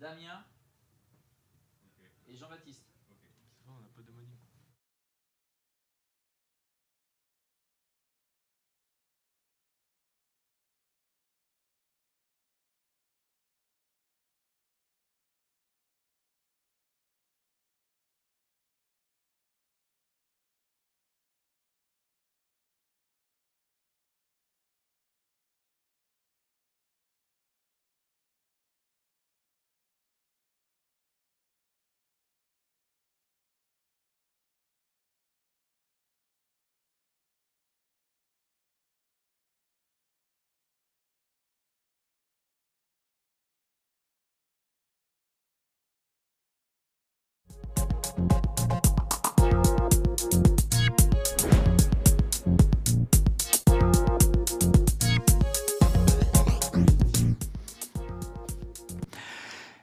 Damien et Jean-Baptiste.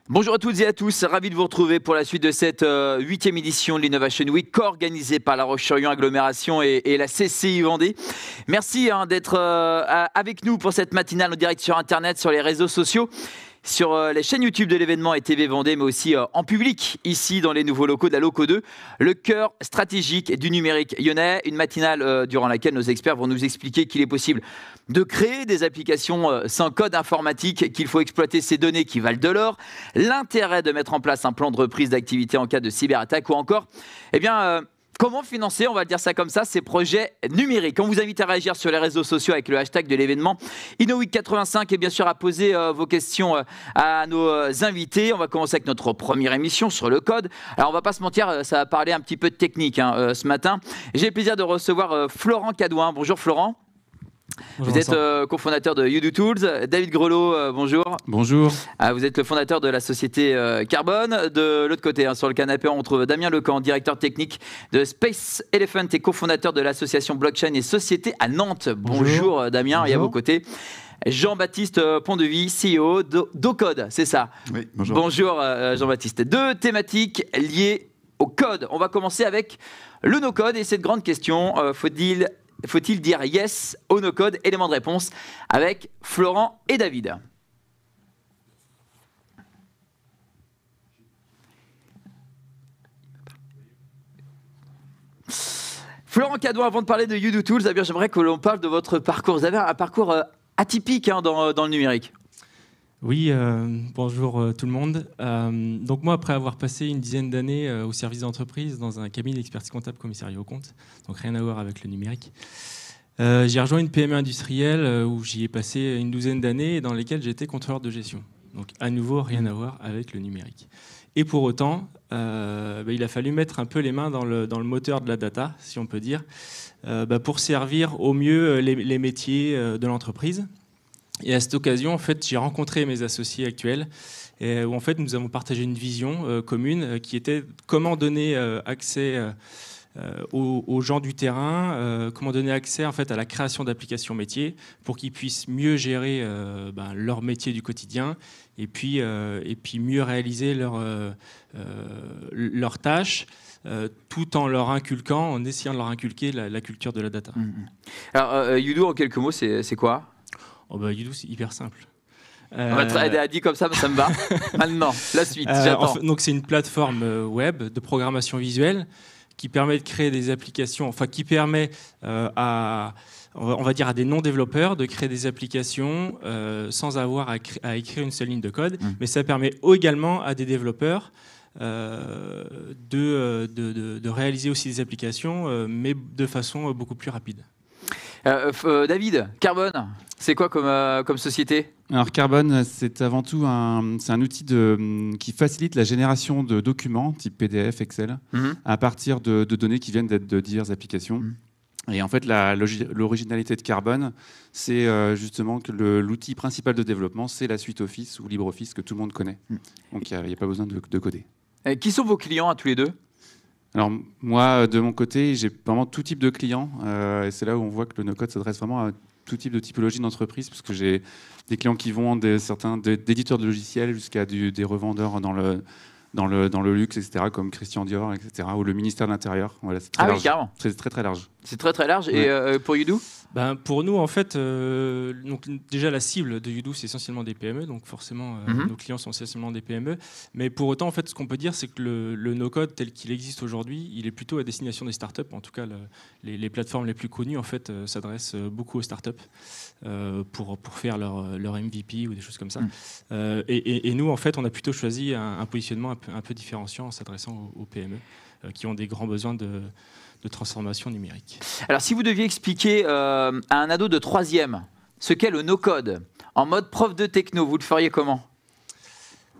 Bonjour à toutes et à tous, ravi de vous retrouver pour la suite de cette euh, huitième édition de l'Innovation Week, co-organisée par la roche yon Agglomération et, la CCI Vendée. Merci hein, d'être euh, avec nous pour cette matinale en direct sur Internet, sur les réseaux sociaux sur euh, les chaînes YouTube de l'événement et TV Vendée, mais aussi euh, en public, ici dans les nouveaux locaux de la Loco 2, le cœur stratégique du numérique lyonnais. Une matinale euh, durant laquelle nos experts vont nous expliquer qu'il est possible de créer des applications sans code informatique, qu'il faut exploiter ces données qui valent de l'or, l'intérêt de mettre en place un plan de reprise d'activité en cas de cyberattaque ou encore, eh bien, Comment financer, on va dire ça comme ça, ces projets numériques On vous invite à réagir sur les réseaux sociaux avec le hashtag de l'événement InnoWeek85 et bien sûr à poser euh, vos questions euh, à nos euh, invités. On va commencer avec notre première émission sur le code. Alors on va pas se mentir, ça va parler un petit peu de technique hein, ce matin. J'ai le plaisir de recevoir Florent Cadouin. Bonjour Florent vous êtes euh, cofondateur de YouDoTools, David Grelot, euh, bonjour. Bonjour. Ah, vous êtes le fondateur de la société euh, Carbone. De l'autre côté, hein, sur le canapé, on trouve Damien Lecan, directeur technique de Space Elephant et cofondateur de l'association Blockchain et Société à Nantes. Bonjour, Damien, il et à vos côtés. Jean-Baptiste Pontdevi, CEO d'Ocode, c'est ça Oui, bonjour. Bonjour Jean-Baptiste. Deux thématiques liées au code. On va commencer avec le no-code et cette grande question, faut-il faut-il dire yes au oh no-code Élément de réponse avec Florent et David. Florent Cadouin, avant de parler de youtube eh j'aimerais que l'on parle de votre parcours. Vous avez un parcours euh, atypique hein, dans le numérique. Oui, euh, bonjour euh, tout le monde. Euh, donc moi, après avoir passé une dizaine d'années au service d'entreprise dans un cabinet d'expertise comptable commissariat aux compte, donc rien à voir avec le numérique, j'ai rejoint une PME industrielle où j'y ai passé une douzaine d'années et dans lesquelles j'étais contrôleur de gestion. Donc à nouveau, rien à voir avec le numérique. Et pour autant, bah, il a fallu mettre un peu les mains dans le, moteur de la data, si on peut dire, bah, pour servir au mieux les métiers de l'entreprise et à cette occasion, en fait, j'ai rencontré mes associés actuels, euh, où en fait, nous avons partagé une vision euh, commune euh, qui était comment donner accès aux, gens du terrain, comment donner accès en fait à la création d'applications métiers pour qu'ils puissent mieux gérer ben, leur métier du quotidien et puis, et puis mieux réaliser leurs tâches. tout en leur inculquant, en essayant de leur inculquer la, culture de la data. Mm-hmm. Alors, Yudo, en quelques mots, c'est quoi Oh bah c'est hyper simple. On va te euh, à dit comme ça, ça me va. Maintenant, la suite, euh, j'attends. donc c'est une plateforme euh, web de programmation visuelle qui permet de créer des applications, enfin qui permet à, on va dire à des non-développeurs de créer des applications sans avoir à, écrire une seule ligne de code, mm. mais ça permet également à des développeurs de, de, de, réaliser aussi des applications, mais de façon beaucoup plus rapide. Euh, euh, David, Carbone, c'est quoi comme, euh, comme société Alors Carbone, c'est avant tout un, c'est un outil de, mm, qui facilite la génération de documents type PDF, Excel, mhm. à partir de, de, données qui viennent d'être de diverses applications. Mhm. Et en fait, la, l'originalité de Carbone, c'est justement que l'outil principal de développement, c'est la suite Office ou LibreOffice que tout le monde connaît. Mhm. Donc, il n'y a, pas besoin de, coder. qui sont vos clients à tous les deux alors moi, de mon côté, j'ai vraiment tout type de clients, euh, et c'est là où on voit que le no-code s'adresse vraiment à tout type de typologie d'entreprise, parce que j'ai des clients qui vont des certains d'éditeurs de logiciels jusqu'à des revendeurs dans le dans le, dans le luxe, etc., comme Christian Dior, etc., ou le ministère de l'Intérieur. Voilà, c'est très ah large. C'est très très large. C'est très très large. Et euh, pour Youdou ben, Pour nous, en fait, euh, donc, déjà la cible de Youdou, c'est essentiellement des PME, donc forcément, euh, mhm. nos clients sont essentiellement des PME. Mais pour autant, en fait, ce qu'on peut dire, c'est que le, no-code tel qu'il existe aujourd'hui, il est plutôt à destination des startups. En tout cas, les, les, plateformes les plus connues, en fait, s'adressent beaucoup aux startups. Euh, pour, pour faire leur, leur, MVP ou des choses comme ça. Mm. Euh, et, et, nous, en fait, on a plutôt choisi un, positionnement un peu, différenciant en s'adressant aux, PME euh, qui ont des grands besoins de, de, transformation numérique. Alors, si vous deviez expliquer à un ado de troisième ce qu'est le no-code en mode prof de techno, vous le feriez comment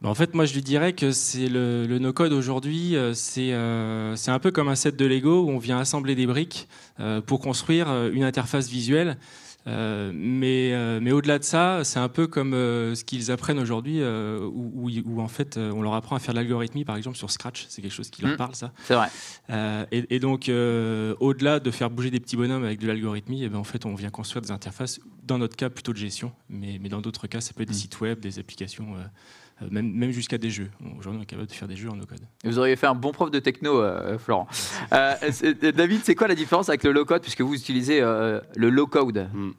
bah, en fait, moi, je lui dirais que c'est le, no-code aujourd'hui, c'est euh, un peu comme un set de Lego où on vient assembler des briques pour construire une interface visuelle euh, mais, euh, mais au-delà de ça, c'est un peu comme euh, ce qu'ils apprennent aujourd'hui, où, en fait on leur apprend à faire de l'algorithmie, par exemple sur Scratch, c'est quelque chose qui leur mm. parle, ça. C'est vrai. Et, donc, au-delà de faire bouger des petits bonhommes avec de l'algorithmie, eh ben, en fait on vient construire des interfaces, dans notre cas plutôt de gestion, mais, mais dans d'autres cas, ça peut être des mm. sites web, des applications. Euh, même, jusqu'à des jeux. Aujourd'hui, on est capable de faire des jeux en no-code. Vous auriez fait un bon prof de techno, euh, Florent. Euh, David, c'est quoi la différence avec le low-code, puisque vous utilisez le low-code hmm.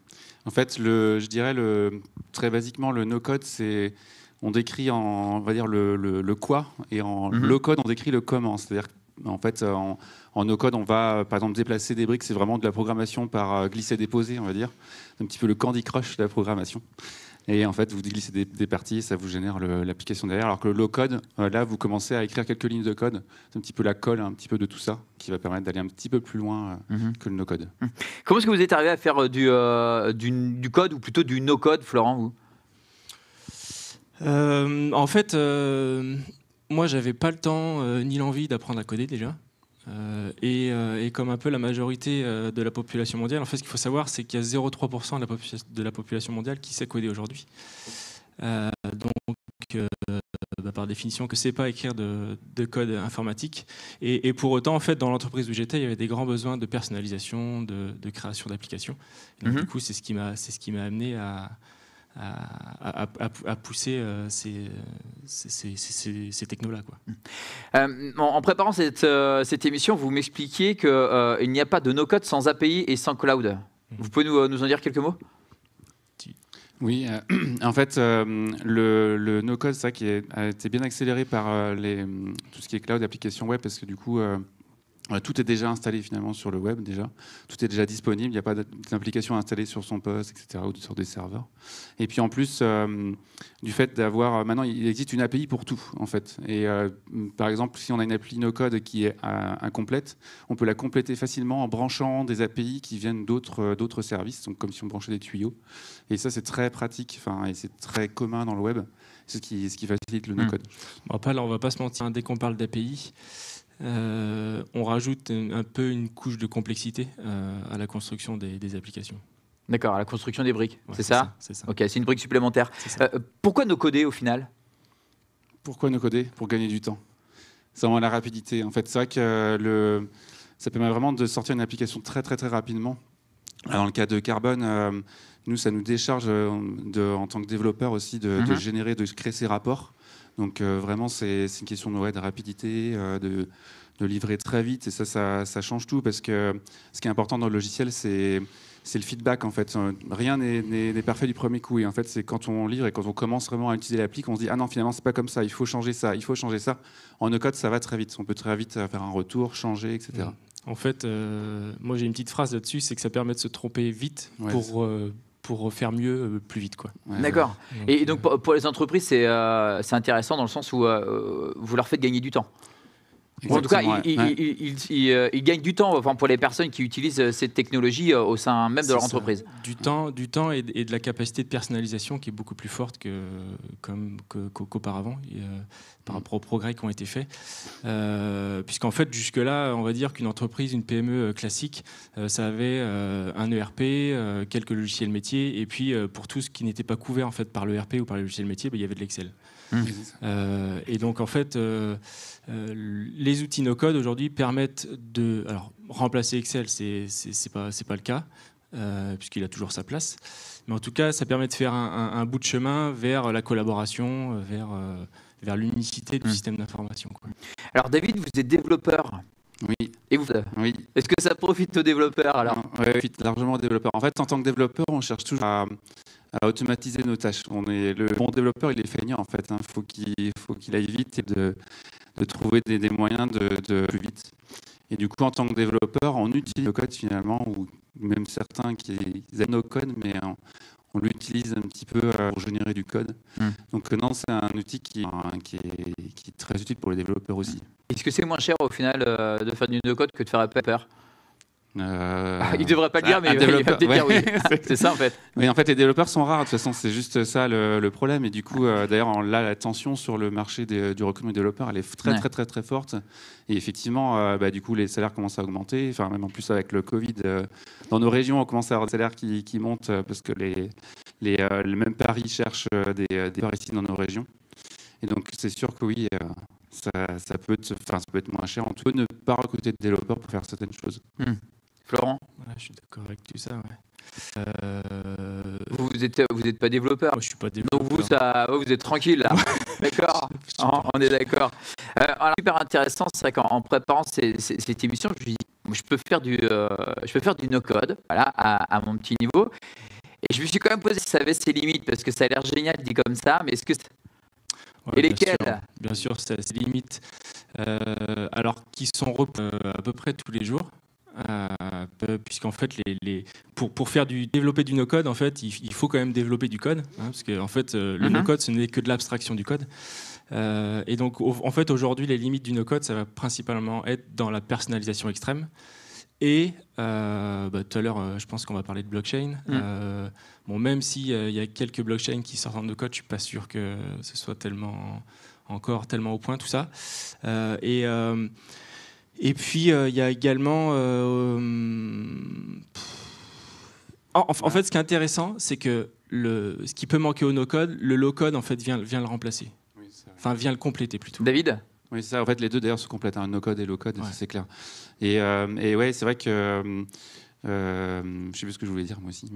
En fait, le, je dirais le, très basiquement, le no-code, c'est on décrit en, on va dire le, quoi, et en mhm. low-code, on décrit le comment. C'est-à-dire en fait, en, no-code, on va, par exemple, déplacer des briques. C'est vraiment de la programmation par glisser-déposer, on va dire. C'est un petit peu le Candy Crush de la programmation et en fait vous déglissez des, parties, ça vous génère l'application derrière. Alors que le low code, euh, là vous commencez à écrire quelques lignes de code, c'est un petit peu la colle, un petit peu de tout ça, qui va permettre d'aller un petit peu plus loin euh, mhm. que le no code. Mhm. Comment est-ce que vous êtes arrivé à faire euh, du, du, code ou plutôt du no code, Florent En fait, moi, moi j'avais pas le temps ni l'envie d'apprendre à coder déjà. Euh, euh, et, comme un peu la majorité euh, de la population mondiale, en fait, ce qu'il faut savoir, c'est qu'il y a 0,3% de la, population mondiale qui sait coder aujourd'hui. donc, bah, par définition, que c'est pas écrire de, code informatique. Et, pour autant, en fait, dans l'entreprise où j'étais, il y avait des grands besoins de personnalisation, de, création d'applications. Mhm. Du coup, c'est ce qui m'a, c'est ce qui m'a amené à, à, pousser euh, ces, ces, ces, ces technos-là. Hum. Euh, en, préparant cette, euh, cette émission, vous m'expliquiez qu'il euh, il n'y a pas de no-code sans API et sans cloud. Hum. Vous pouvez nous, nous en dire quelques mots oui, en fait, le, le no-code, ça qui est, a été bien accéléré par les, tout ce qui est cloud, applications web, parce que du coup, euh, tout est déjà installé finalement sur le web déjà, tout est déjà disponible, il n'y a pas d'application installée sur son poste, etc. ou sur des serveurs. Et puis en plus euh, du fait d'avoir euh, maintenant il existe une API pour tout en fait. Et par exemple si on a une appli no code qui est incomplète, on peut la compléter facilement en branchant des API qui viennent d'autres services, donc comme si on branchait des tuyaux. Et ça c'est très pratique, enfin et c'est très commun dans le web, ce qui ce qui facilite le hmm. no code. Bon, on va pas se mentir, hein, dès qu'on parle d'API euh, on rajoute un, peu une couche de complexité euh, à la construction des, applications. D'accord, à la construction des briques, c'est ça, C'est ça, c'est une brique supplémentaire. Euh, pourquoi nos coder au final Pourquoi nos coder Pour gagner du temps. C'est vraiment la rapidité. En fait, c'est que le... ça permet vraiment de sortir une application très très très rapidement. Dans le cas de Carbone, nous, ça nous décharge en tant que développeur aussi de mm-hmm. générer, de créer ces rapports donc euh, vraiment, c'est une question de, rapidité, euh, de, livrer très vite. Et ça, ça, change tout parce que ce qui est important dans le logiciel, c'est le feedback en fait. Euh, rien n'est parfait du premier coup. Et en fait, c'est quand on livre et quand on commence vraiment à utiliser l'appli qu'on se dit ah non finalement c'est pas comme ça. Il faut changer ça. Il faut changer ça. En no-code, ça va très vite. On peut très vite faire un retour, changer, etc. Mm. En fait, moi j'ai une petite phrase là-dessus, c'est que ça permet de se tromper vite pour pour faire mieux euh, plus vite. Quoi. D'accord. Et, donc pour, les entreprises, euh, c'est, intéressant dans le sens où euh, vous leur faites gagner du temps en tout cas, il Ils, euh, du temps enfin, pour les personnes qui utilisent euh, cette technologie euh, au sein même de leur entreprise. Du temps, du temps et, de la capacité de personnalisation qui est beaucoup plus forte que, comme, qu'auparavant par rapport aux progrès qui ont été faits. Euh, puisqu'en fait, jusque-là, on va dire qu'une entreprise, une PME classique, ça avait un ERP, quelques logiciels métiers, et puis pour tout ce qui n'était pas couvert en fait, par l'ERP ou par les logiciels métiers, bah, il y avait de l'Excel. Mmh. Euh, et donc en fait, euh, euh, les outils no-code aujourd'hui permettent de... Alors, remplacer Excel, c'est n'est pas, pas le cas, puisqu'il a toujours sa place. Mais en tout cas, ça permet de faire un, bout de chemin vers la collaboration, vers vers l'unicité du mmh. système d'information. Alors David, vous êtes développeur oui. Et vous, euh, oui. Est-ce que ça profite aux développeurs alors Oui, profite largement aux développeurs. En fait, en tant que développeur, on cherche toujours à, automatiser nos tâches. On est, le bon développeur, il est feignant en fait. Hein. Faut il faut qu'il aille vite et de, de trouver des, moyens de, plus vite. Et du coup, en tant que développeur, on utilise le code finalement, ou même certains qui aiment nos codes, mais on, l'utilise un petit peu euh, pour générer du code. Hmm. Donc euh, non, c'est un outil qui, qui, est, très utile pour les développeurs aussi. Est-ce que c'est moins cher au final euh, de faire du no-code que de faire un paper euh... ne ah, il devrait pas le dire, mais il va dire oui. c'est ça en fait. Mais en fait, les développeurs sont rares. De toute façon, c'est juste ça le, problème. Et du coup, euh, d'ailleurs, d'ailleurs, là, la tension sur le marché du recrutement des développeurs, elle est très, très, très, très forte. Et effectivement, euh, bah, du coup, les salaires commencent à augmenter. Enfin, même en plus avec le Covid, dans nos régions, on commence à avoir des salaires qui, montent parce que les, les, les mêmes paris cherchent des, des paris dans nos régions. Et donc, c'est sûr que oui, ça, peut être, moins cher. En tout cas, ne pas recruter de développeurs pour faire certaines choses. Hmm. Florent Je suis d'accord avec tout ça. Euh, vous n'êtes pas développeur Moi, je suis pas développeur. Donc vous, vous êtes tranquille là. d'accord on, est d'accord. Euh, super intéressant, c'est vrai qu'en préparant cette émission, je me suis dit, je peux faire du, euh, je peux faire du no-code voilà, à, à mon petit niveau. Et je me suis quand même posé ça avait ses limites, parce que ça a l'air génial dit comme ça, mais est-ce que et lesquelles bien, sûr, ça se limite. Euh, alors qui sont euh, à peu près tous les jours. Euh, euh, puisqu'en fait, les, pour, pour faire du développer du no-code, en fait, il, faut quand même développer du code, hein, parce que en fait, le mhm. no-code, ce n'est que de l'abstraction du code. et donc, en fait, aujourd'hui, les limites du no-code, ça va principalement être dans la personnalisation extrême. Et euh, bah, tout à l'heure, euh, je pense qu'on va parler de blockchain. Mm. Euh, bon, même s'il y a quelques blockchains qui sortent de code, je suis pas sûr que ce soit tellement encore tellement au point tout ça. et et puis il y a également hum, en, fait, ce qui est intéressant, c'est que le, ce qui peut manquer au no-code, le low-code en fait vient, vient le remplacer. enfin, vient le compléter plutôt. David oui, c'est ça. En fait, les deux d'ailleurs se complètent, un hein. no-code et low-code, c'est clair. Et, euh, ouais, c'est vrai que. Euh, euh, je ne sais plus ce que je voulais dire moi aussi.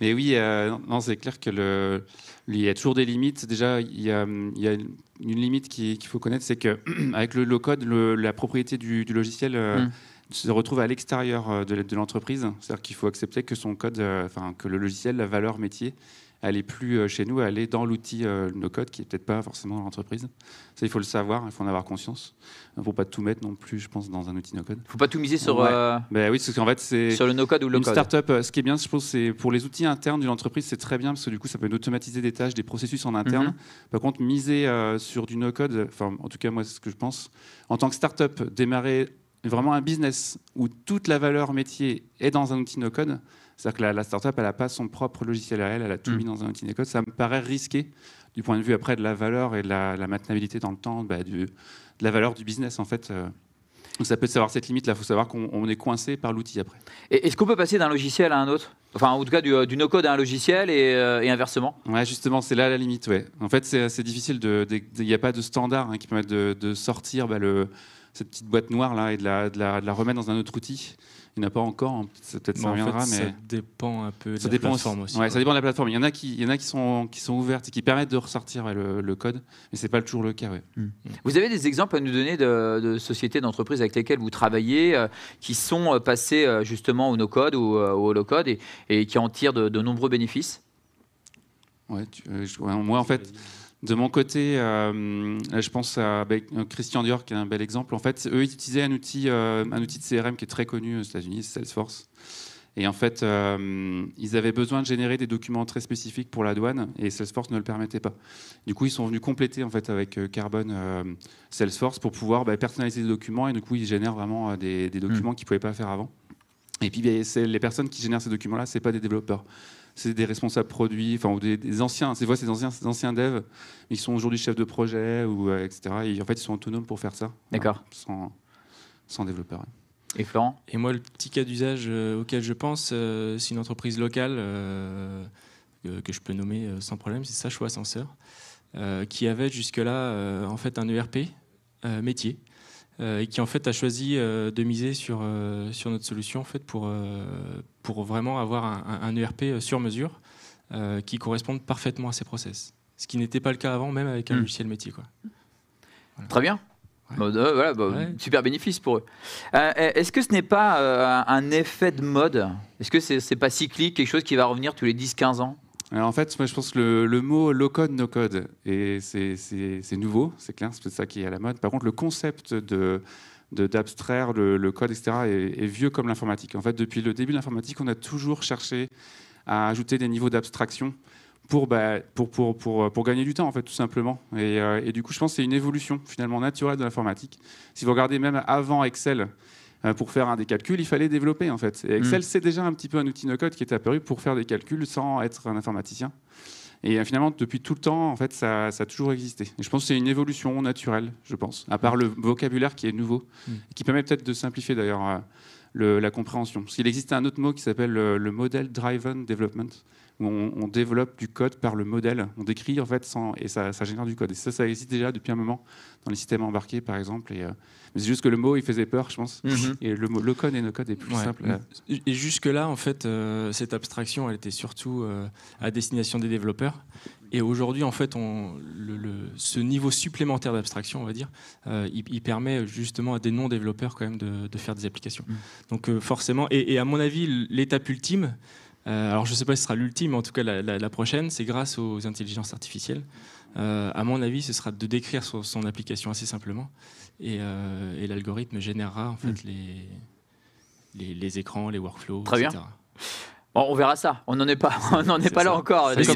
Mais, oui, euh, non, c'est clair que il y a toujours des limites. Déjà, il y a, une limite qu'il faut connaître, c'est qu'avec le low-code, la propriété du, logiciel mm. se retrouve à l'extérieur de, de l'entreprise. C'est-à-dire qu'il faut accepter que son code, enfin que le logiciel, la valeur métier, aller plus euh, chez nous, aller dans l'outil euh, no-code qui n'est peut-être pas forcément dans l'entreprise. Ça, il faut le savoir, il faut en avoir conscience. Il ne faut pas tout mettre non plus, je pense, dans un outil no-code. Il ne faut pas tout miser sur. Euh, ben oui, parce qu'en fait, c'est. Sur le no-code ou le code. Startup, ce qui est bien, je pense, c'est pour les outils internes d'une entreprise, c'est très bien parce que du coup, ça peut automatiser des tâches, des processus en interne. Mhm. Par contre, miser sur du no-code, enfin, en tout cas, moi, c'est ce que je pense. En tant que startup, démarrer vraiment un business où toute la valeur métier est dans un outil no-code, c'est-à-dire que la, la startup, elle n'a pas son propre logiciel à elle, elle a tout mm. mis dans un outil code. Ça me paraît risqué du point de vue après de la valeur et de la, maintenabilité dans le temps, bah, de la valeur du business en fait. Euh. Donc ça peut savoir cette limite-là, il faut savoir qu'on est coincé par l'outil après. Est-ce qu'on peut passer d'un logiciel à un autre Enfin, en tout cas, du, euh, no-code à un logiciel euh, et, inversement Ouais, justement, c'est là la limite, En fait, c'est difficile, il n'y a pas de standard hein, qui permette de, sortir bah, cette petite boîte noire là et de la remettre dans un autre outil. Il n'y en a pas encore, hein. peut-être ça reviendra. mais... Ça dépend un peu de la plateforme aussi. Ça dépend de la plateforme. Il y en a qui, il y en a qui, sont, qui sont ouvertes et qui permettent de ressortir le, code, mais ce n'est pas toujours le cas. Hmm. Hmm. Vous avez des exemples à nous donner de, sociétés, d'entreprises avec lesquelles vous travaillez euh, qui sont euh, passées euh, justement au no-code ou au low-code et, qui en tirent de, nombreux bénéfices Oui, Moi, en fait. De mon côté, euh, je pense à bah, Christian Dior, qui est un bel exemple. En fait, eux, ils utilisaient un outil, euh, un outil de CRM qui est très connu aux États-Unis, Salesforce. Et en fait, euh, ils avaient besoin de générer des documents très spécifiques pour la douane, et Salesforce ne le permettait pas. Du coup, ils sont venus compléter en fait avec Carbon Salesforce pour pouvoir bah, personnaliser les documents, et du coup, ils génèrent vraiment des, documents mm. qu'ils ne pouvaient pas faire avant. Et puis, bah, les personnes qui génèrent ces documents-là, ce pas des développeurs c'est des responsables produits, enfin, ou des, anciens, c'est des anciens, ces anciens devs, ils sont aujourd'hui chefs de projet, ou, euh, etc. Et en fait, ils sont autonomes pour faire ça. D'accord. Sans, sans, développeur. Et Florent Et moi, le petit cas d'usage euh, auquel je pense, euh, c'est une entreprise locale que je peux nommer sans problème, c'est Sacho Ascenseur, qui avait jusque-là en fait un ERP métier euh, et qui en fait a choisi euh, de miser sur, euh, sur notre solution en fait, pour, pour vraiment avoir un, ERP sur mesure qui corresponde parfaitement à ses process. Ce qui n'était pas le cas avant, même avec un hmm. logiciel métier. Quoi. Très bien. Bah, voilà, bah, Super bénéfice pour eux. Est-ce que ce n'est pas un effet de mode Est-ce que c'est n'est pas cyclique, quelque chose qui va revenir tous les 10-15 ans en fait, moi, je pense que le, mot low code, no code, et c'est nouveau, c'est clair, c'est ça qui est à la mode. Par contre, le concept de d'abstraire le, code, etc., est, vieux comme l'informatique. En fait, depuis le début de l'informatique, on a toujours cherché à ajouter des niveaux d'abstraction pour, bah, pour, pour, pour, gagner du temps, en fait, tout simplement. Et, euh, et du coup, je pense que c'est une évolution, finalement, naturelle de l'informatique. Si vous regardez même avant Excel, euh, pour faire un des calculs, il fallait développer en fait. Excel, mm. c'est déjà un petit peu un outil no-code qui est apparu pour faire des calculs sans être un informaticien. Et euh, finalement, depuis tout le temps, en fait, ça, a toujours existé. je pense que c'est une évolution naturelle, je pense, à part le vocabulaire qui est nouveau, mm. qui permet peut-être de simplifier d'ailleurs euh, la compréhension. Parce qu'il existe un autre mot qui s'appelle le, le, model driven development, on, développe du code par le modèle. On décrit en fait et ça, génère du code. Et ça, ça existe déjà depuis un moment dans les systèmes embarqués, par exemple. Euh, mais c'est juste que le mot, il faisait peur, je pense. Mhm. Et le, code et nos code est plus simple. Et jusque-là, en fait, euh, cette abstraction, elle était surtout euh, à destination des développeurs. Et aujourd'hui, en fait, ce niveau supplémentaire d'abstraction, on va dire, il, permet justement à des non-développeurs quand même de, faire des applications. Mm. Donc forcément, et, à mon avis, l'étape ultime, euh, alors je ne sais pas si ce sera l'ultime, en tout cas la, prochaine, c'est grâce aux intelligences artificielles. Euh, à mon avis, ce sera de décrire son, application assez simplement, euh, et, l'algorithme générera en fait hmm. les, écrans, les workflows, Très etc on verra ça. On n'en est pas, on pas là encore. mais c'est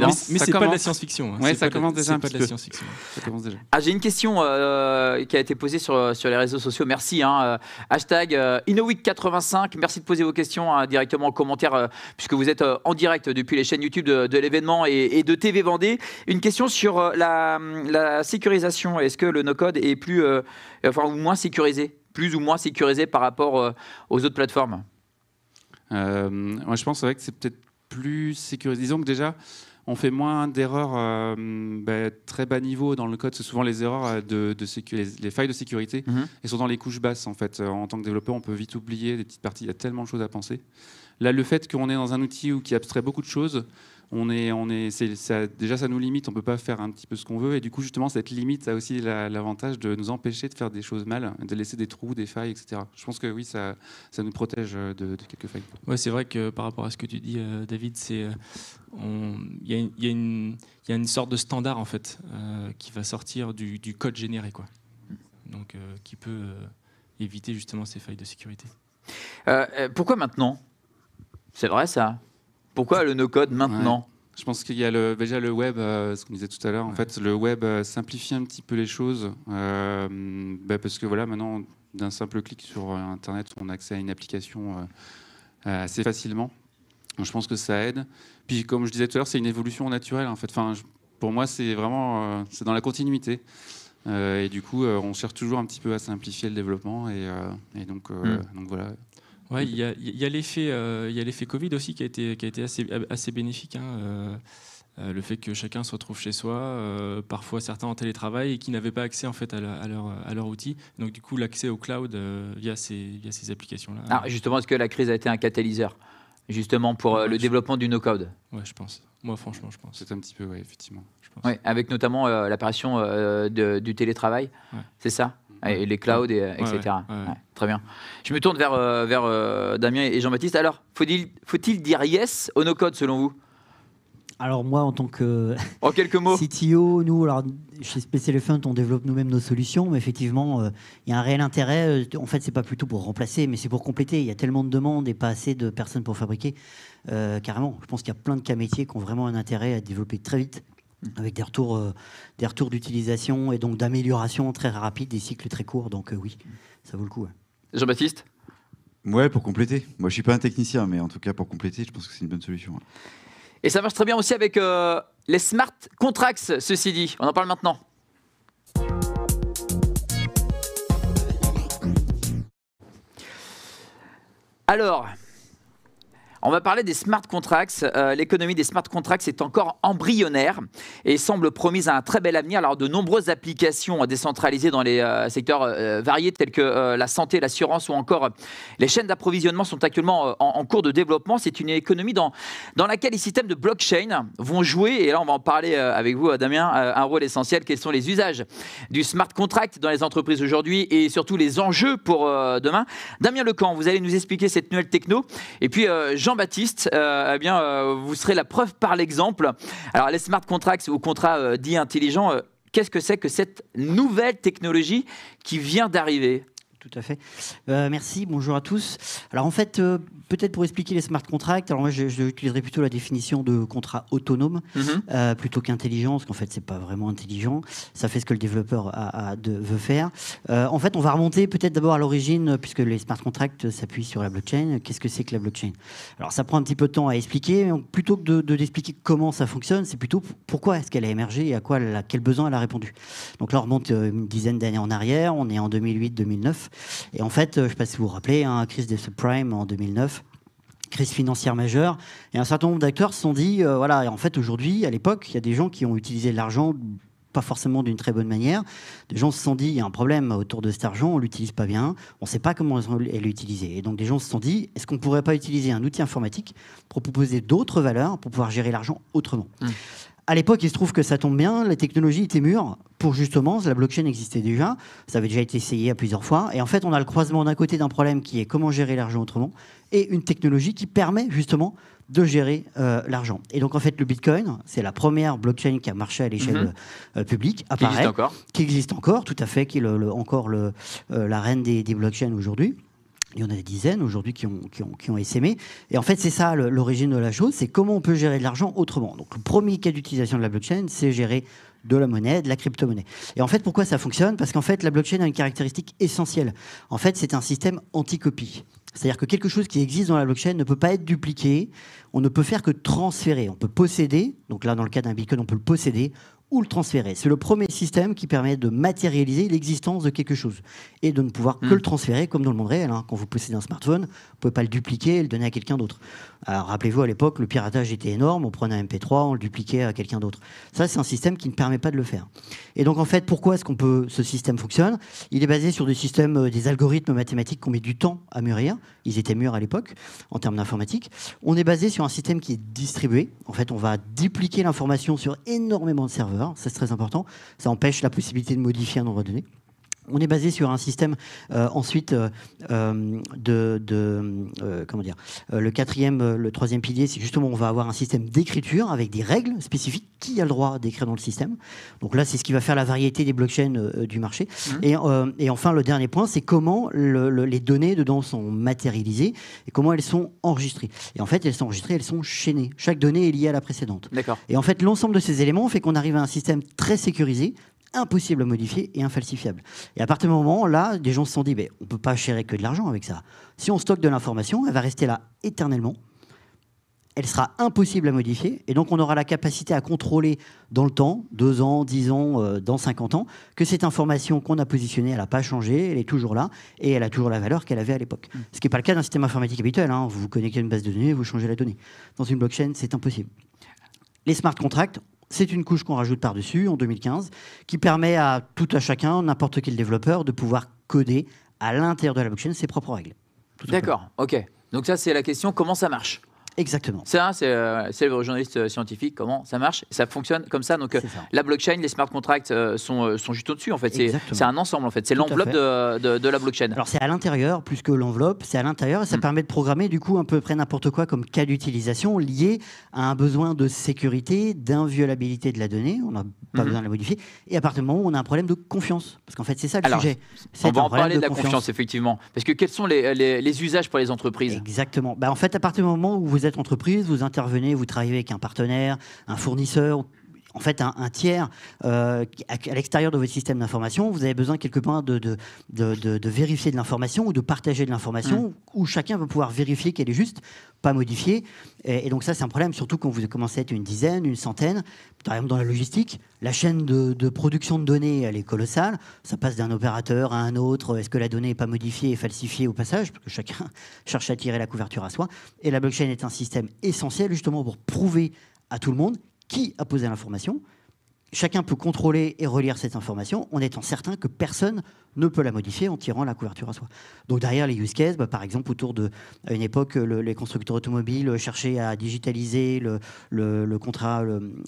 pas de la science-fiction. ça, commence déjà un ah, j'ai une question euh, qui a été posée sur, euh, sur les réseaux sociaux. Merci. Hein. Euh, hashtag InnoWeek85. Merci de poser vos questions hein, directement en commentaire puisque vous êtes en direct depuis les chaînes YouTube de, l'événement et, de TV Vendée. Une question sur hum, la, sécurisation. Est-ce que le no-code est plus, enfin, ou moins sécurisé, plus ou moins sécurisé par rapport aux autres plateformes euh, je pense vrai que c'est peut-être plus sécurisé. Disons que déjà, on fait moins d'erreurs euh, ben, très bas niveau dans le code. C'est souvent les erreurs euh, de, les, failles de sécurité. et mhm. Elles sont dans les couches basses en fait. En tant que développeur, on peut vite oublier des petites parties. Il y a tellement de choses à penser. Là, le fait qu'on est dans un outil qui abstrait beaucoup de choses, on est, on est, déjà ça nous limite, on peut pas faire un petit peu ce qu'on veut, et du coup justement cette limite a aussi l'avantage de nous empêcher de faire des choses mal, de laisser des trous, des failles, etc. Je pense que oui, ça, ça nous protège euh, de, quelques failles. Ouais, c'est vrai que par rapport à ce que tu dis, euh, David, c'est euh, il y, y, y, a une sorte de standard en fait qui va sortir du, code généré, quoi. Donc qui peut éviter justement ces failles de sécurité. pourquoi maintenant C'est vrai ça pourquoi le no-code maintenant Je pense qu'il y a le, déjà le web, euh, ce qu'on disait tout à l'heure. En fait, le web euh, simplifie un petit peu les choses euh, bah, parce que voilà, maintenant, d'un simple clic sur Internet, on a accès à une application assez facilement. Donc, je pense que ça aide. Puis, comme je disais tout à l'heure, c'est une évolution naturelle. En fait, enfin, pour moi, c'est vraiment c'est dans la continuité. et du coup, on cherche toujours un petit peu à simplifier le développement. Et, donc, hmm. donc voilà. Oui, il y a, euh, y a l'effet Covid aussi qui a été, qui a été assez, assez bénéfique. Hein, euh, euh, le fait que chacun se retrouve chez soi, parfois certains en télétravail et qui n'avaient pas accès en fait à, leur, à leur outil. Donc du coup, l'accès au cloud via ces, via ces applications-là. Ah, justement, est-ce que la crise a été un catalyseur justement pour le développement du no-code Oui, je pense. Moi, franchement, je pense. C'est un petit peu, oui, effectivement. Je pense. avec notamment l'apparition du télétravail, c'est ça et les clouds, et, euh, etc. très bien. Je me tourne vers, euh, euh, Damien et Jean-Baptiste. Alors, faut-il dire yes au no-code selon vous alors moi, en tant que en quelques mots. CTO, nous, alors, chez Space on développe nous-mêmes nos solutions, mais effectivement, il y a un réel intérêt. En fait, c'est pas plutôt pour remplacer, mais c'est pour compléter. Il y a tellement de demandes et pas assez de personnes pour fabriquer. carrément, je pense qu'il y a plein de cas métiers qui ont vraiment un intérêt à développer très vite avec des retours, euh, des retours d'utilisation et donc d'amélioration très rapide, des cycles très courts. Donc euh, oui, ça vaut le coup. Jean-Baptiste Ouais, pour compléter. Moi, je suis pas un technicien, mais en tout cas, pour compléter, je pense que c'est une bonne solution. Et ça marche très bien aussi avec euh, les smart contracts, ceci dit. On en parle maintenant. Alors, on va parler des smart contracts. Euh, l'économie des smart contracts est encore embryonnaire et semble promise à un très bel avenir. Alors, de nombreuses applications décentralisées dans les euh, secteurs euh, variés tels que la santé, l'assurance ou encore les chaînes d'approvisionnement sont actuellement en, cours de développement. C'est une économie dans, dans laquelle les systèmes de blockchain vont jouer, et là on va en parler avec vous, Damien, un rôle essentiel. Quels sont les usages du smart contract dans les entreprises aujourd'hui et surtout les enjeux pour demain Damien Lecan, vous allez nous expliquer cette nouvelle techno. Et puis, Jean-Baptiste, euh, eh bien, euh, vous serez la preuve par l'exemple. Alors, les smart contracts ou contrats euh, dits intelligents, qu'est-ce que c'est que cette nouvelle technologie qui vient d'arriver tout à fait. Euh, merci, bonjour à tous. Alors en fait, euh, peut-être pour expliquer les smart contracts, alors moi j'utiliserai plutôt la définition de contrat autonome mhm. euh, plutôt qu'intelligent, parce qu'en fait c'est pas vraiment intelligent, ça fait ce que le développeur veut faire. en fait, on va remonter peut-être d'abord à l'origine, puisque les smart contracts s'appuient sur la blockchain. Qu'est-ce que c'est que la blockchain Alors ça prend un petit peu de temps à expliquer, mais plutôt que de, d'expliquer comment ça fonctionne, c'est plutôt pourquoi est-ce qu'elle a émergé et à quoi, à quel besoin elle a répondu. Donc là on remonte une dizaine d'années en arrière, on est en 2008-2009. Et en fait, euh, je ne sais pas si vous vous rappelez, hein, crise des subprimes en 2009 crise financière majeure, et un certain nombre d'acteurs se sont dit, euh, voilà, et en fait aujourd'hui, à l'époque, il y a des gens qui ont utilisé l'argent pas forcément d'une très bonne manière. Des gens se sont dit, il y a un problème autour de cet argent, on ne l'utilise pas bien, on ne sait pas comment l'utiliser. Et donc des gens se sont dit, est-ce qu'on ne pourrait pas utiliser un outil informatique pour proposer d'autres valeurs, pour pouvoir gérer l'argent autrement mmh à l'époque, il se trouve que ça tombe bien, la technologie était mûre pour justement, la blockchain existait déjà, ça avait déjà été essayé à plusieurs fois, et en fait, on a le croisement d'un côté d'un problème qui est comment gérer l'argent autrement, et une technologie qui permet justement de gérer euh, l'argent. Et donc en fait, le Bitcoin, c'est la première blockchain qui a marché à l'échelle mhm. euh, publique, apparaît, qui existe encore, qui existe encore, tout à fait, qui est le, encore le, euh, la reine des, des blockchains aujourd'hui il y en a des dizaines aujourd'hui qui ont, qui, Et en fait, c'est ça l'origine de la chose, c'est comment on peut gérer de l'argent autrement. Donc le premier cas d'utilisation de la blockchain, c'est gérer de la monnaie, de la crypto-monnaie. Et en fait, pourquoi ça fonctionne Parce qu'en fait, la blockchain a une caractéristique essentielle. En fait, c'est un système anti-copie. C'est-à-dire que quelque chose qui existe dans la blockchain ne peut pas être dupliqué, on ne peut faire que transférer, on peut posséder, donc là dans le cas d'un bitcoin on peut le posséder, ou le transférer. C'est le premier système qui permet de matérialiser l'existence de quelque chose et de ne pouvoir que hmm. le transférer comme dans le monde réel. Hein. Quand vous possédez un smartphone, vous ne pouvez pas le dupliquer et le donner à quelqu'un d'autre. Rappelez-vous, à l'époque, le piratage était énorme. On prenait un MP3, on le dupliquait à quelqu'un d'autre. Ça, c'est un système qui ne permet pas de le faire. Et donc, en fait, pourquoi est-ce qu'on peut ce système fonctionne Il est basé sur des systèmes, euh, des algorithmes mathématiques qu'on met du temps à mûrir. Ils étaient mûrs à l'époque en termes d'informatique. On est basé sur un système qui est distribué. En fait, on va dupliquer l'information sur énormément de serveurs ça c'est très important, ça empêche la possibilité de modifier un nombre de données. On est basé sur un système euh, ensuite euh, euh, de, comment dire le quatrième, le troisième pilier, c'est justement on va avoir un système d'écriture avec des règles spécifiques qui a le droit d'écrire dans le système. Donc là, c'est ce qui va faire la variété des blockchains du marché. Mmh. Et, enfin, le dernier point, c'est comment les données dedans sont matérialisées et comment elles sont enregistrées. Et en fait, elles sont enregistrées, elles sont chaînées. Chaque donnée est liée à la précédente. Et en fait, l'ensemble de ces éléments fait qu'on arrive à un système très sécurisé, impossible à modifier et infalsifiable. Et à partir du moment là, des gens se sont dit, mais ben, on ne peut pas chérer que de l'argent avec ça. Si on stocke de l'information, elle va rester là éternellement. Elle sera impossible à modifier. Et donc, on aura la capacité à contrôler dans le temps, 2 ans, 10 ans, euh, dans 50 ans, que cette information qu'on a positionnée, elle n'a pas changé, elle est toujours là, et elle a toujours la valeur qu'elle avait à l'époque. Mm. Ce qui n'est pas le cas d'un système informatique habituel. Vous hein. vous connectez à une base de données, vous changez la donnée. Dans une blockchain, c'est impossible. Les smart contracts, c'est une couche qu'on rajoute par-dessus en 2015 qui permet à tout à chacun, n'importe quel développeur, de pouvoir coder à l'intérieur de la blockchain ses propres règles. D'accord, ok. Donc ça c'est la question, comment ça marche Exactement. Ça, euh, c'est le journaliste euh, scientifique, comment ça marche. Ça fonctionne comme ça. Donc, euh, la blockchain, les smart contracts sont, juste au-dessus, en fait. C'est un ensemble, en fait. C'est l'enveloppe de, la blockchain. Alors, c'est à l'intérieur, plus que l'enveloppe, c'est à l'intérieur et ça hmm. permet de programmer, du coup, à peu près n'importe quoi comme cas d'utilisation lié à un besoin de sécurité, d'inviolabilité de la donnée. On n'a pas hmm. besoin de la modifier. Et à partir du moment où on a un problème de confiance, parce qu'en fait, c'est ça le sujet. On va en parler de, la confiance. effectivement. Parce que quels sont les, usages pour les entreprises Exactement. Bah, en fait, à partir du moment où vous entreprise, vous intervenez, vous travaillez avec un partenaire, un fournisseur, en fait un, tiers euh, à, l'extérieur de votre système d'information. Vous avez besoin quelque part de, vérifier de l'information ou de partager de l'information mmh. où chacun va pouvoir vérifier qu'elle est juste, pas modifiée. Et, donc ça, c'est un problème, surtout quand vous commencez à être une dizaine, une centaine. Par exemple, dans la logistique, la chaîne de, de production de données, elle est colossale. Ça passe d'un opérateur à un autre. Est-ce que la donnée n'est pas modifiée et falsifiée au passage Parce que chacun cherche à tirer la couverture à soi. Et la blockchain est un système essentiel justement pour prouver à tout le monde qui a posé l'information. Chacun peut contrôler et relire cette information en étant certain que personne ne peut la modifier en tirant la couverture à soi. Donc derrière les use cases, bah, par exemple autour de, à une époque, les constructeurs automobiles cherchaient à digitaliser le, contrat,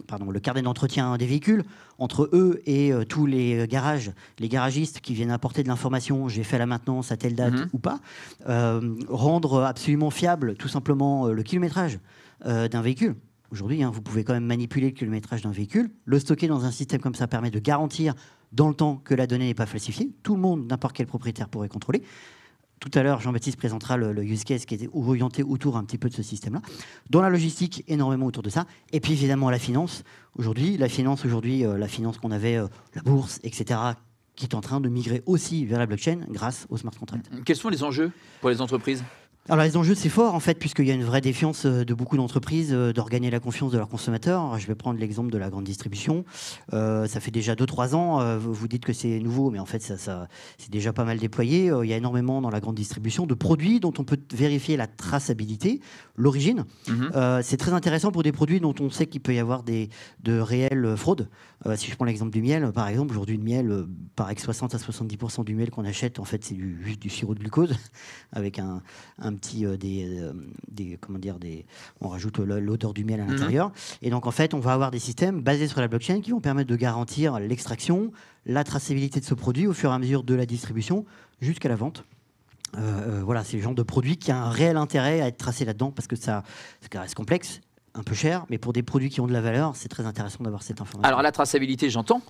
pardon, le carnet d'entretien des véhicules entre eux et euh, tous les garages, les garagistes qui viennent apporter de l'information, j'ai fait la maintenance à telle date mhm. ou pas, euh, rendre absolument fiable tout simplement euh, le kilométrage d'un véhicule aujourd'hui, hein, vous pouvez quand même manipuler le kilométrage d'un véhicule. Le stocker dans un système comme ça permet de garantir dans le temps que la donnée n'est pas falsifiée. Tout le monde, n'importe quel propriétaire pourrait contrôler. Tout à l'heure, Jean-Baptiste présentera le, use case qui était orienté autour un petit peu de ce système-là. Dans la logistique, énormément autour de ça. Et puis évidemment la finance. Aujourd'hui, la finance aujourd'hui, euh, la finance qu'on avait, euh, la bourse, etc., qui est en train de migrer aussi vers la blockchain grâce aux smart contracts. Quels sont les enjeux pour les entreprises alors les enjeux, c'est fort en fait, puisqu'il y a une vraie défiance euh, de beaucoup d'entreprises euh, d'organiser la confiance de leurs consommateurs. Je vais prendre l'exemple de la grande distribution. Euh, ça fait déjà 2-3 ans, vous dites que c'est nouveau, mais en fait, ça, c'est déjà pas mal déployé. il y a énormément dans la grande distribution de produits dont on peut vérifier la traçabilité, l'origine. Mhm. c'est très intéressant pour des produits dont on sait qu'il peut y avoir des, de réelles fraudes. si je prends l'exemple du miel, par exemple, aujourd'hui, le miel, par 60 à 70% du miel qu'on achète, en fait, c'est du, du sirop de glucose avec un, un euh, des, euh, dire des on rajoute l'odeur du miel à mhm. l'intérieur. Et donc en fait, on va avoir des systèmes basés sur la blockchain qui vont permettre de garantir l'extraction, la traçabilité de ce produit au fur et à mesure de la distribution jusqu'à la vente. Euh, voilà, c'est le genre de produit qui a un réel intérêt à être tracé là-dedans parce que ça, ça reste complexe un peu cher, mais pour des produits qui ont de la valeur, c'est très intéressant d'avoir cette information. Alors la traçabilité, j'entends,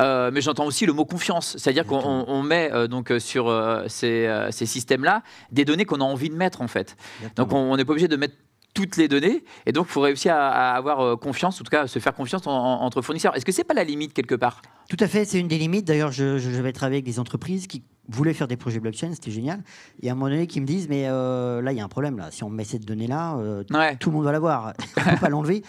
euh, mais j'entends aussi le mot confiance, c'est-à-dire qu'on met euh, donc euh, sur ces, ces systèmes-là des données qu'on a envie de mettre en fait. Donc on n'est pas obligé de mettre toutes les données. Et donc, il faut réussir à, avoir confiance, en tout cas, se faire confiance entre fournisseurs. Est-ce que c'est pas la limite quelque part Tout à fait, c'est une des limites. D'ailleurs, je, je, vais travailler avec des entreprises qui voulaient faire des projets blockchain, c'était génial. Et à un moment donné, qui me disent, mais euh, là, il y a un problème, là. Si on met cette donnée-là, euh, tout le monde va l'avoir. on ne peut pas l'enlever.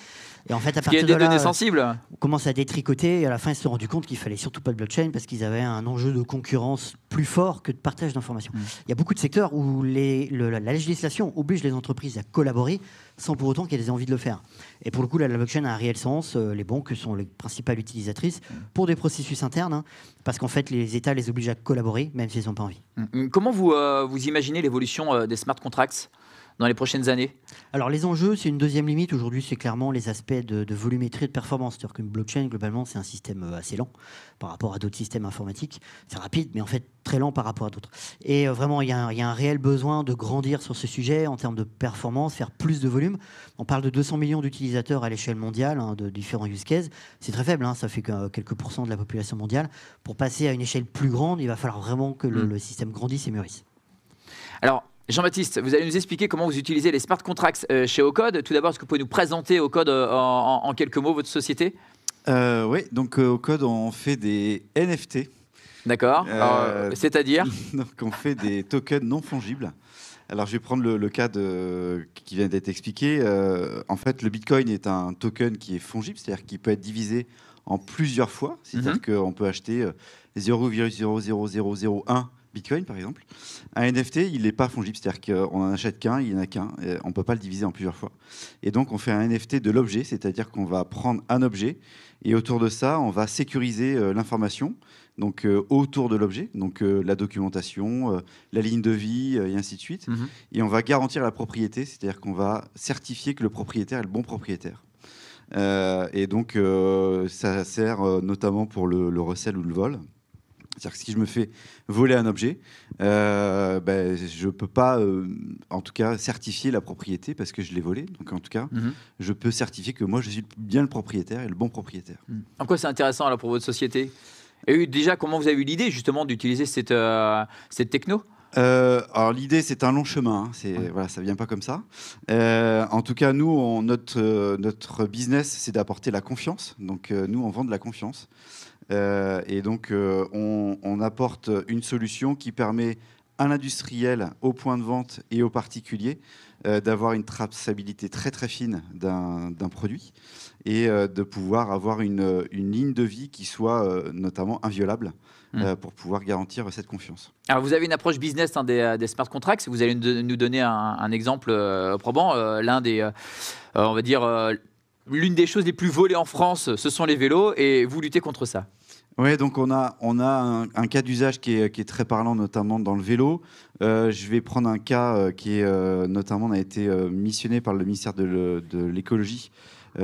Et en fait, à partir des de données là, sensibles. Euh, on commence à détricoter. Et à la fin, ils se sont rendus compte qu'il fallait surtout pas de blockchain parce qu'ils avaient un enjeu de concurrence plus fort que de partage d'informations. Mm. Il y a beaucoup de secteurs où les, la législation oblige les entreprises à collaborer sans pour autant qu'elles aient envie de le faire. Et pour le coup, la blockchain a un réel sens. Euh, les banques sont les principales utilisatrices pour des processus internes, hein, parce qu'en fait, les États les obligent à collaborer, même s'ils n'ont pas envie. Mm. Comment euh, vous imaginez l'évolution euh, des smart contracts dans les prochaines années Alors les enjeux, c'est une deuxième limite. Aujourd'hui, c'est clairement les aspects de, volumétrie et de performance. C'est-à-dire qu'une blockchain, globalement, c'est un système euh, assez lent par rapport à d'autres systèmes informatiques. C'est rapide, mais en fait très lent par rapport à d'autres. Et euh, vraiment, il y, a un, réel besoin de grandir sur ce sujet en termes de performance, faire plus de volume. On parle de 200 millions d'utilisateurs à l'échelle mondiale hein, de différents use cases. C'est très faible, hein. ça fait que euh, quelques pourcents de la population mondiale. Pour passer à une échelle plus grande, il va falloir vraiment que le, mm. le système grandisse et mûrisse. Alors, Jean-Baptiste, vous allez nous expliquer comment vous utilisez les smart contracts euh, chez Ocode. Tout d'abord, est-ce que vous pouvez nous présenter Ocode euh, en, en, quelques mots, votre société euh, Oui, donc Ocode, on fait des NFT. D'accord. C'est-à-dire Donc on fait des tokens non fongibles. Alors je vais prendre le, cas de, qui vient d'être expliqué. en fait, le Bitcoin est un token qui est fongible, c'est-à-dire qui peut être divisé en plusieurs fois. C'est-à-dire mhm. qu'on peut acheter 0,00001 Bitcoin, par exemple, un NFT, il n'est pas fongible, c'est-à-dire qu'on en achète qu'un, il n'y en a qu'un, on ne peut pas le diviser en plusieurs fois. Et donc, on fait un NFT de l'objet, c'est-à-dire qu'on va prendre un objet et autour de ça, on va sécuriser euh, l'information donc euh, autour de l'objet, donc euh, la documentation, la ligne de vie et ainsi de suite. Mhm. Et on va garantir la propriété, c'est-à-dire qu'on va certifier que le propriétaire est le bon propriétaire. et donc ça sert notamment pour le recel ou le vol. C'est-à-dire que si je me fais voler un objet, euh, ben, je ne peux pas, euh, en tout cas, certifier la propriété parce que je l'ai volé. Donc, en tout cas, mhm. je peux certifier que moi, je suis bien le propriétaire et le bon propriétaire. Mhm. En quoi c'est intéressant alors, pour votre société Et déjà, comment vous avez eu l'idée justement d'utiliser cette, euh, cette techno alors l'idée, c'est un long chemin. Hein. C'est voilà, ça vient pas comme ça. en tout cas, nous, on, notre notre business, c'est d'apporter la confiance. Donc nous, on vend de la confiance. Euh, et donc, euh, on, apporte une solution qui permet à l'industriel, au point de vente et aux particuliers euh, d'avoir une traçabilité très très fine d'un produit et de pouvoir avoir une, ligne de vie qui soit notamment inviolable hmm. pour pouvoir garantir cette confiance. Alors vous avez une approche business hein, des, smart contracts, vous allez nous donner un, exemple probant, l'un des, on va dire, l'une des choses les plus volées en France, ce sont les vélos et vous luttez contre ça. Oui, donc on a, on a un, cas d'usage qui est, qui est, très parlant, notamment dans le vélo. Euh, je vais prendre un cas euh, qui est, euh, notamment a été missionné par le ministère de l'écologie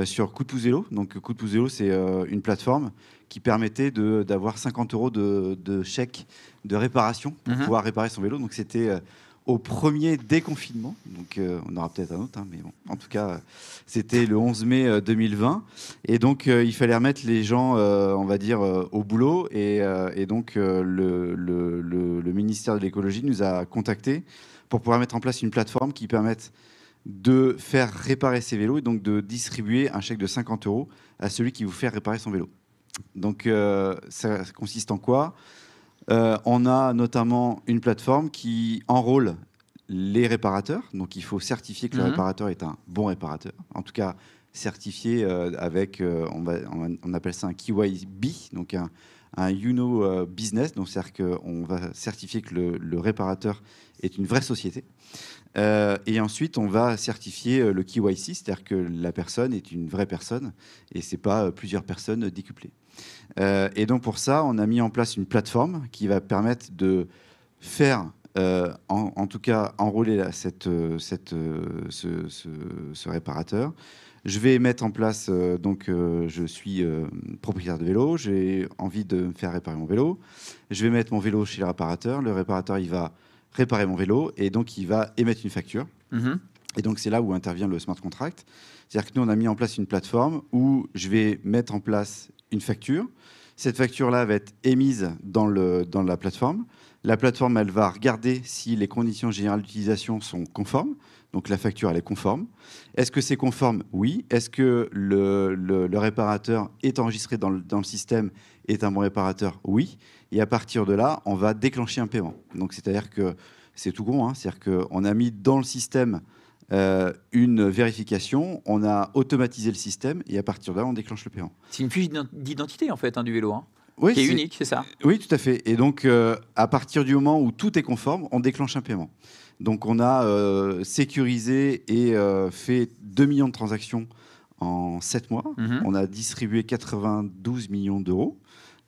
sur Coup de vélo. Donc Coup de vélo, c'est une plateforme qui permettait d'avoir 50 euros de, de, chèque de réparation pour mhm. pouvoir réparer son vélo. Donc c'était au premier déconfinement. Donc, euh, on aura peut-être un autre, hein, mais bon. En tout cas, c'était le 11 mai 2020. Euh, et donc, euh, il fallait remettre les gens, on va dire, au boulot. Et, donc, le, ministère de l'écologie nous a contactés pour pouvoir mettre en place une plateforme qui permette de faire réparer ses vélos et donc de distribuer un chèque de 50 euros à celui qui vous fait réparer son vélo. Donc, ça consiste en quoi euh, on a notamment une plateforme qui enrôle les réparateurs. Donc il faut certifier que le mhm. réparateur est un bon réparateur. En tout cas, certifié euh, avec, euh, on, appelle ça un KYB, donc un, You Know Business. Donc c'est-à-dire qu'on va certifier que le, réparateur est une vraie société. et ensuite, on va certifier le KYC, c'est-à-dire que la personne est une vraie personne et ce n'est pas plusieurs personnes décuplées. Euh, et donc pour ça, on a mis en place une plateforme qui va permettre de faire, euh, en, tout cas, enrôler cette, euh, ce, réparateur. Je vais mettre en place, donc je suis propriétaire de vélo, j'ai envie de me faire réparer mon vélo. Je vais mettre mon vélo chez le réparateur. Le réparateur, il va réparer mon vélo et donc il va émettre une facture. Mm-hmm. Et donc c'est là où intervient le smart contract. C'est-à-dire que nous, on a mis en place une plateforme où je vais mettre en place une facture. Cette facture-là va être émise dans, le, dans la plateforme. La plateforme, elle va regarder si les conditions générales d'utilisation sont conformes. Donc la facture, elle est conforme. Est-ce que c'est conforme Oui. Est-ce que le, réparateur est enregistré dans le, dans le système, est un bon réparateur Oui. Et à partir de là, on va déclencher un paiement. Donc c'est-à-dire que c'est tout con, on cest à a mis dans le système euh, une vérification, on a automatisé le système et à partir de là, on déclenche le paiement. C'est une fiche d'identité en fait un hein, du vélo. Hein. oui, qui est, unique, c'est ça Oui, tout à fait. Et donc, euh, à partir du moment où tout est conforme, on déclenche un paiement. Donc, on a euh, sécurisé et fait 2 millions de transactions en 7 mois. Mhm. On a distribué 92 millions d'euros.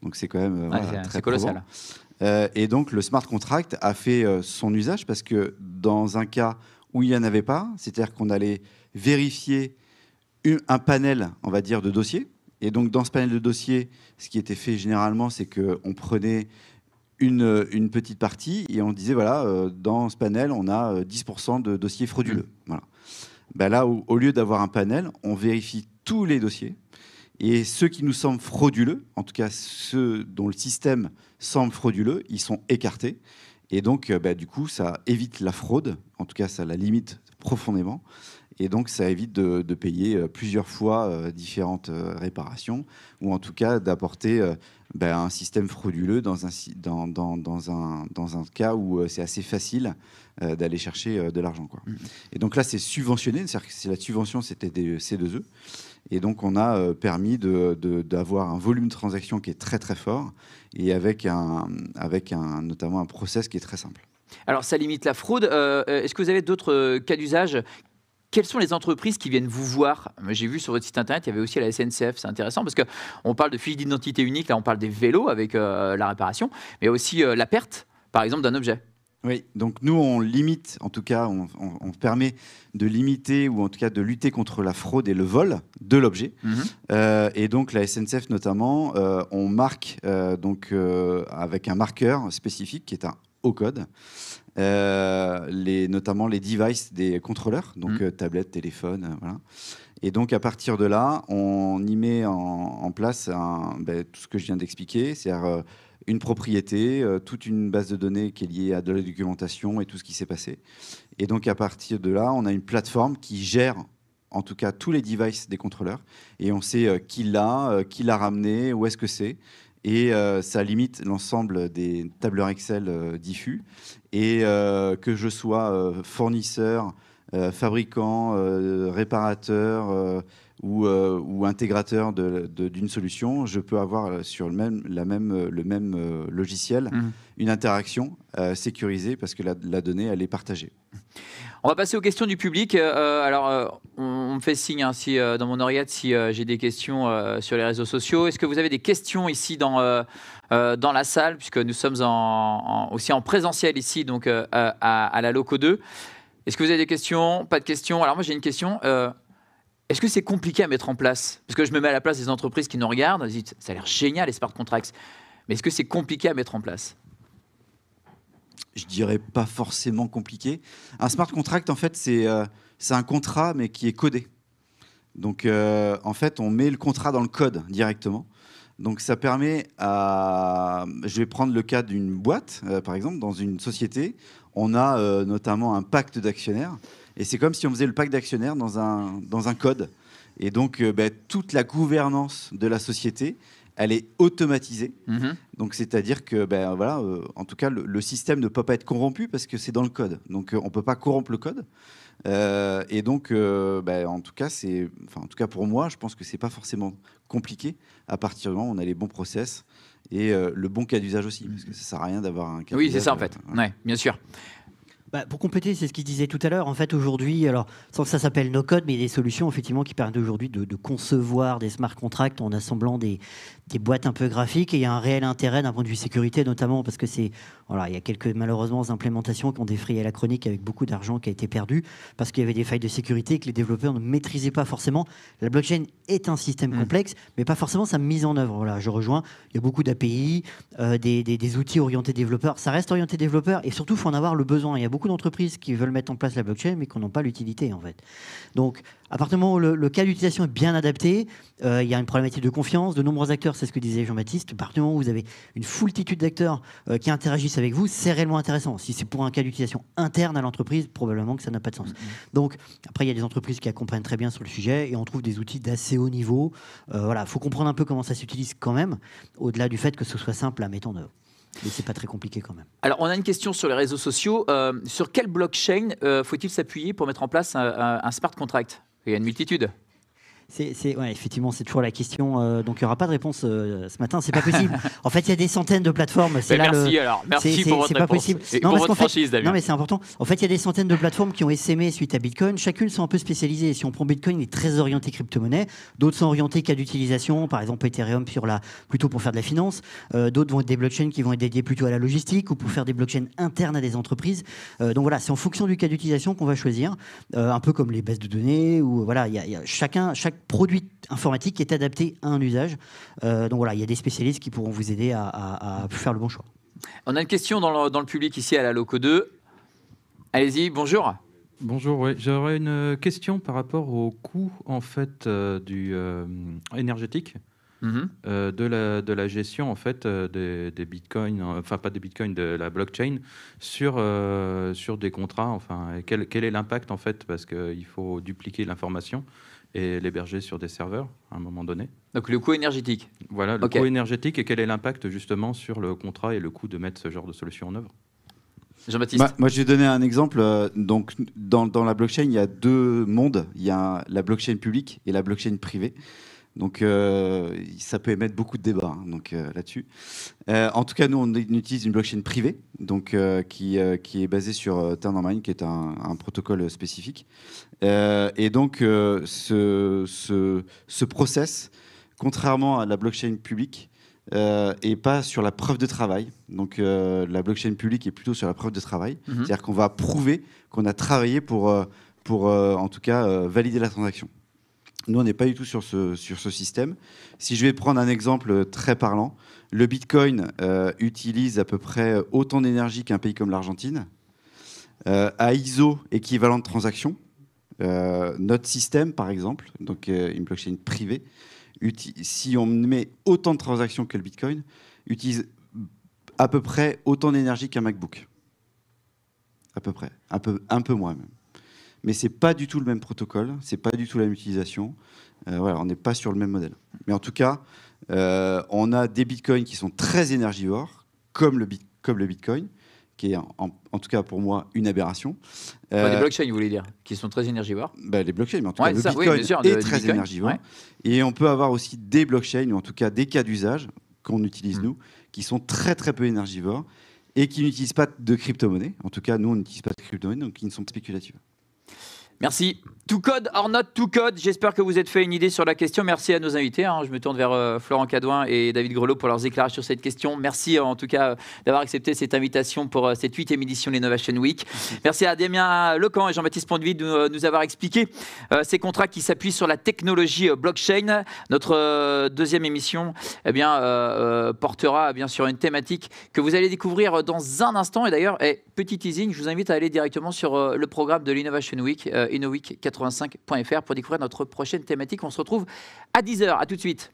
Donc, c'est quand même très colossal. et donc, le smart contract a fait son usage parce que dans un cas, où il n'y en avait pas, c'est-à-dire qu'on allait vérifier un panel, on va dire, de dossiers. Et donc, dans ce panel de dossiers, ce qui était fait généralement, c'est qu'on prenait une, petite partie et on disait, voilà, euh, dans ce panel, on a 10% euh, de dossiers frauduleux. Mmh. Voilà. Ben là, au lieu d'avoir un panel, on vérifie tous les dossiers. Et ceux qui nous semblent frauduleux, en tout cas ceux dont le système semble frauduleux, ils sont écartés. Et donc, euh, bah, du coup, ça évite la fraude, en tout cas, ça la limite profondément. Et donc, ça évite de, payer euh, plusieurs fois euh, différentes réparations, ou en tout cas d'apporter bah, un système frauduleux dans un, dans, dans un, dans un cas où c'est assez facile d'aller chercher de l'argent. Mmh. Et donc là, c'est subventionné, c'est-à-dire que la subvention, c'était des C2E. Et donc, on a euh, permis d'avoir un volume de transactions qui est très très fort et avec, un, avec un, notamment un process qui est très simple. Alors, ça limite la fraude. Euh, euh, est-ce que vous avez d'autres cas d'usage quelles sont les entreprises qui viennent vous voir J'ai vu sur votre site internet, il y avait aussi la SNCF, c'est intéressant parce qu'on parle de fil d'identité unique, là on parle des vélos avec la réparation, mais aussi la perte, par exemple, d'un objet. Oui, donc nous, on limite, en tout cas, on, permet de limiter ou en tout cas de lutter contre la fraude et le vol de l'objet. Mhm. Euh, et donc la SNCF notamment, euh, on marque euh, donc avec un marqueur spécifique qui est un o code. Les, notamment les devices des contrôleurs, donc tablettes, mhm. tablette, téléphone, voilà. Et donc à partir de là, on y met en, place un, ben, tout ce que je viens d'expliquer, c'est-à-dire une propriété, euh, toute une base de données qui est liée à de la documentation et tout ce qui s'est passé. Et donc à partir de là, on a une plateforme qui gère en tout cas tous les devices des contrôleurs et on sait euh, qui l'a, euh, qui l'a ramené, où est-ce que c'est. Et ça limite l'ensemble des tableurs Excel diffus. Et que je sois fournisseur, fabricant, réparateur, ou, euh, ou intégrateur d'une solution, je peux avoir euh, sur le même, la même, euh, le même logiciel mmh. une interaction sécurisée parce que la, donnée, elle est partagée. On va passer aux questions du public. alors, on, me fait signe hein, si, dans mon oreillette si j'ai des questions sur les réseaux sociaux. Est-ce que vous avez des questions ici dans, dans la salle, puisque nous sommes en, aussi en présentiel ici, donc à, à, la Loco 2 Est-ce que vous avez des questions Pas de questions Alors, moi, j'ai une question. Est-ce que c'est compliqué à mettre en place Parce que je me mets à la place des entreprises qui nous regardent, elles disent, ça a l'air génial les smart contracts, mais est-ce que c'est compliqué à mettre en place Je dirais pas forcément compliqué. Un smart contract, en fait, c'est euh, c'est un contrat, mais qui est codé. Donc, euh, en fait, on met le contrat dans le code directement. Donc ça permet à... Je vais prendre le cas d'une boîte, euh, par exemple, dans une société, on a notamment un pacte d'actionnaires et c'est comme si on faisait le pacte d'actionnaires dans un, dans un code. Et donc, euh, bah, toute la gouvernance de la société, elle est automatisée. Mhm. Donc, c'est-à-dire que, ben, voilà, euh, en tout cas, le, système ne peut pas être corrompu parce que c'est dans le code. Donc, euh, on ne peut pas corrompre le code. et donc, bah, en tout cas, c'est, en tout cas pour moi, je pense que c'est pas forcément compliqué à partir du moment où on a les bons process et le bon cas d'usage aussi, parce que ça sert à rien d'avoir un cas. Oui, c'est ça en fait. ouais bien sûr. Bah, pour compléter, c'est ce qu'il disait tout à l'heure. En fait, aujourd'hui, alors sans que ça s'appelle no code, mais il y a des solutions effectivement qui permettent aujourd'hui de, concevoir des smart contracts en assemblant des, boîtes un peu graphiques. Et il y a un réel intérêt d'un point de vue sécurité, notamment parce que c'est voilà, il y a quelques malheureusement implémentations qui ont défrayé la chronique avec beaucoup d'argent qui a été perdu parce qu'il y avait des failles de sécurité que les développeurs ne maîtrisaient pas forcément. La blockchain est un système mm. complexe, mais pas forcément sa mise en œuvre. Voilà, je rejoins. Il y a beaucoup d'API, euh, des, outils orientés développeurs. Ça reste orienté développeur et surtout faut en avoir le besoin. Il beaucoup d'entreprises qui veulent mettre en place la blockchain, mais qui n'ont pas l'utilité, en fait. Donc, à partir du moment où le, cas d'utilisation est bien adapté, euh, il y a une problématique de confiance. De nombreux acteurs, c'est ce que disait Jean-Baptiste, à partir du moment où vous avez une foultitude d'acteurs euh, qui interagissent avec vous, c'est réellement intéressant. Si c'est pour un cas d'utilisation interne à l'entreprise, probablement que ça n'a pas de sens. Mm-hmm. Donc, après, il y a des entreprises qui accompagnent très bien sur le sujet et on trouve des outils d'assez haut niveau. Euh, voilà, il faut comprendre un peu comment ça s'utilise quand même, au-delà du fait que ce soit simple à mettre en œuvre. Mais c'est pas très compliqué quand même. Alors, on a une question sur les réseaux sociaux. Euh, sur quelle blockchain euh, faut-il s'appuyer pour mettre en place un smart contract Il y a une multitude. C'est, effectivement, c'est toujours la question. Euh, donc, il n'y aura pas de réponse euh, ce matin. C'est pas possible. en fait, il y a des centaines de plateformes. C'est là merci le... alors. Merci pour pas possible. votre franchise, fait... non, mais c'est important. En fait, il y a des centaines de plateformes qui ont SME suite à Bitcoin. Chacune sont un peu spécialisées. Si on prend Bitcoin, il est très orienté crypto-monnaie. D'autres sont orientés cas d'utilisation. Par exemple, Ethereum sur la... plutôt pour faire de la finance. Euh, d'autres vont être des blockchains qui vont être dédiés plutôt à la logistique ou pour faire des blockchains internes à des entreprises. donc voilà, c'est en fonction du cas d'utilisation qu'on va choisir. un peu comme les bases de données ou voilà, il y a... chacun produit informatique est adapté à un usage. Euh, donc voilà, il y a des spécialistes qui pourront vous aider à, faire le bon choix. On a une question dans le, public ici à la Loco 2. Allez-y, bonjour. Bonjour, j'aurais une question par rapport au coût en fait euh, du euh, énergétique mhm. de, la, de la gestion en fait des, des, bitcoins, enfin pas des bitcoins, de la blockchain sur, sur des contrats. Enfin, quel, quel est l'impact en fait parce qu'il faut dupliquer l'information et l'héberger sur des serveurs à un moment donné. Donc le coût énergétique. Voilà, le coût énergétique et quel est l'impact justement sur le contrat et le coût de mettre ce genre de solution en œuvre. Jean-Baptiste Moi, je vais donner un exemple. Euh, donc, dans, dans, la blockchain, il y a deux mondes. Il y a la blockchain publique et la blockchain privée. Donc euh, ça peut émettre beaucoup de débats hein, euh, là-dessus. Euh, en tout cas, nous on utilise une blockchain privée donc qui, est basée sur mine qui est un, protocole spécifique. et donc ce, ce, ce, process, contrairement à la blockchain publique, euh, et pas sur la preuve de travail. Donc la blockchain publique est plutôt sur la preuve de travail. Mhm. C'est-à-dire qu'on va prouver qu'on a travaillé pour, pour en tout cas, valider la transaction. Nous, on n'est pas du tout sur ce, sur ce système. Si je vais prendre un exemple euh, très parlant, le Bitcoin euh, utilise à peu près euh, autant d'énergie qu'un pays comme l'Argentine. Euh, à ISO équivalent de transaction, notre système, par exemple, donc une blockchain privée, si on met autant de transactions que le Bitcoin, utilise à peu près autant d'énergie qu'un MacBook. À peu près. Un peu, un peu moins même mais c'est pas du tout le même protocole, c'est pas du tout la même utilisation. Euh, voilà, on n'est pas sur le même modèle. Mais en tout cas, euh, on a des bitcoins qui sont très énergivores, comme le, comme le bitcoin, qui est en, tout cas pour moi une aberration. Des euh, blockchains, vous voulez dire, qui sont très énergivores bah, Les blockchains, mais en tout cas, le bitcoin est très énergivore. Et on peut avoir aussi des blockchains, ou en tout cas des cas d'usage qu'on utilise mm. nous, qui sont très très peu énergivores et qui n'utilisent pas de crypto-monnaie. En tout cas, nous, on n'utilise pas de crypto-monnaie, donc qui ne sont pas spéculatives. Merci. To code or not to code, j'espère que vous êtes fait une idée sur la question. Merci à nos invités. Hein. Je me tourne vers euh, Florent Cadouin et David Grelot pour leurs éclairages sur cette question. Merci euh, en tout cas d'avoir accepté cette invitation pour euh, cette huitième édition de l'Innovation Week. Merci à Damien Lecan et Jean-Baptiste Ponduit de nous avoir expliqué ces contrats qui s'appuient sur la technologie blockchain. Notre deuxième émission eh bien, portera eh bien sur une thématique que vous allez découvrir dans un instant. Et d'ailleurs, eh, petit teasing, je vous invite à aller directement sur le programme de l'Innovation Week, InnoWeek 4 pour découvrir notre prochaine thématique. On se retrouve à 10h. À tout de suite.